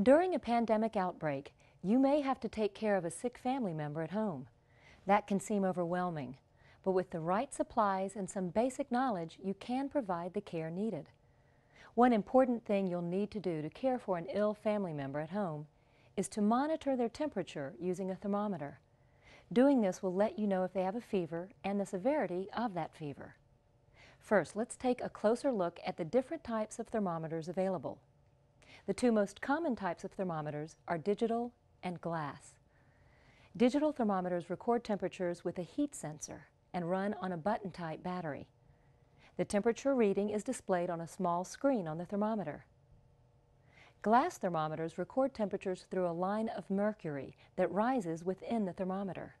During a pandemic outbreak, you may have to take care of a sick family member at home. That can seem overwhelming, but with the right supplies and some basic knowledge, you can provide the care needed. One important thing you'll need to do to care for an ill family member at home is to monitor their temperature using a thermometer. Doing this will let you know if they have a fever and the severity of that fever. First, let's take a closer look at the different types of thermometers available. The two most common types of thermometers are digital and glass. Digital thermometers record temperatures with a heat sensor and run on a button-type battery. The temperature reading is displayed on a small screen on the thermometer. Glass thermometers record temperatures through a line of mercury that rises within the thermometer.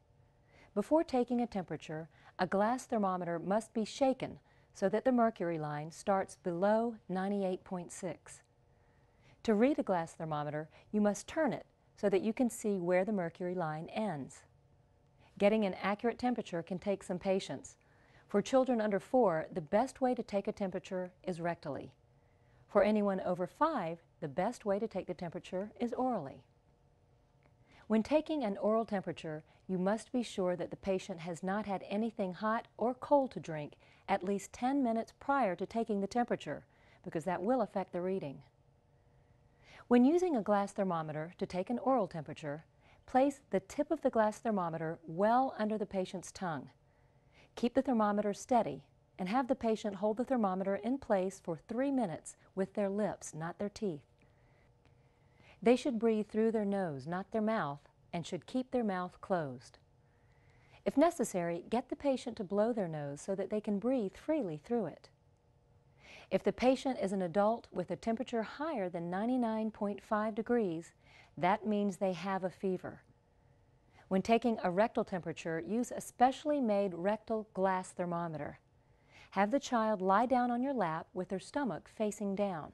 Before taking a temperature, a glass thermometer must be shaken so that the mercury line starts below 98.6. To read a glass thermometer, you must turn it so that you can see where the mercury line ends. Getting an accurate temperature can take some patience. For children under four, the best way to take a temperature is rectally. For anyone over five, the best way to take the temperature is orally. When taking an oral temperature, you must be sure that the patient has not had anything hot or cold to drink at least 10 minutes prior to taking the temperature, because that will affect the reading. When using a glass thermometer to take an oral temperature, place the tip of the glass thermometer well under the patient's tongue. Keep the thermometer steady and have the patient hold the thermometer in place for three minutes with their lips, not their teeth. They should breathe through their nose, not their mouth, and should keep their mouth closed. If necessary, get the patient to blow their nose so that they can breathe freely through it. If the patient is an adult with a temperature higher than 99.5 degrees, that means they have a fever. When taking a rectal temperature, use a specially made rectal glass thermometer. Have the child lie down on your lap with their stomach facing down.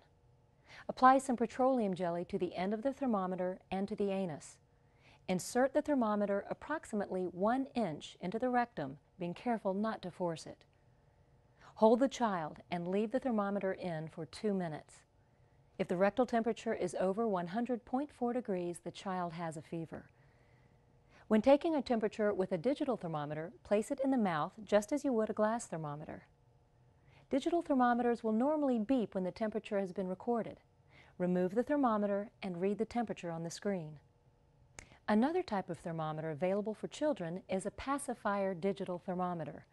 Apply some petroleum jelly to the end of the thermometer and to the anus. Insert the thermometer approximately one inch into the rectum, being careful not to force it. Hold the child and leave the thermometer in for two minutes. If the rectal temperature is over 100.4 degrees, the child has a fever. When taking a temperature with a digital thermometer, place it in the mouth just as you would a glass thermometer. Digital thermometers will normally beep when the temperature has been recorded. Remove the thermometer and read the temperature on the screen. Another type of thermometer available for children is a pacifier digital thermometer.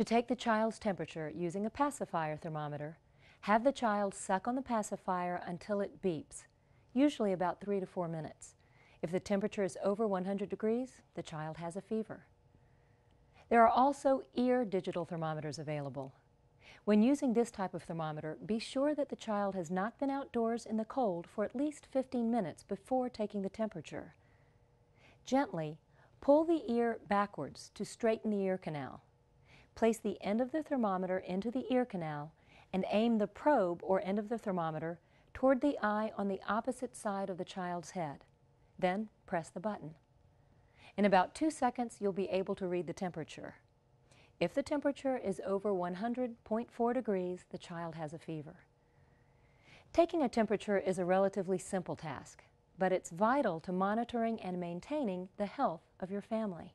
To take the child's temperature using a pacifier thermometer, have the child suck on the pacifier until it beeps, usually about three to four minutes. If the temperature is over 100 degrees, the child has a fever. There are also ear digital thermometers available. When using this type of thermometer, be sure that the child has not been outdoors in the cold for at least 15 minutes before taking the temperature. Gently, pull the ear backwards to straighten the ear canal. Place the end of the thermometer into the ear canal and aim the probe or end of the thermometer toward the eye on the opposite side of the child's head. Then press the button. In about two seconds, you'll be able to read the temperature. If the temperature is over 100.4 degrees, the child has a fever. Taking a temperature is a relatively simple task, but it's vital to monitoring and maintaining the health of your family.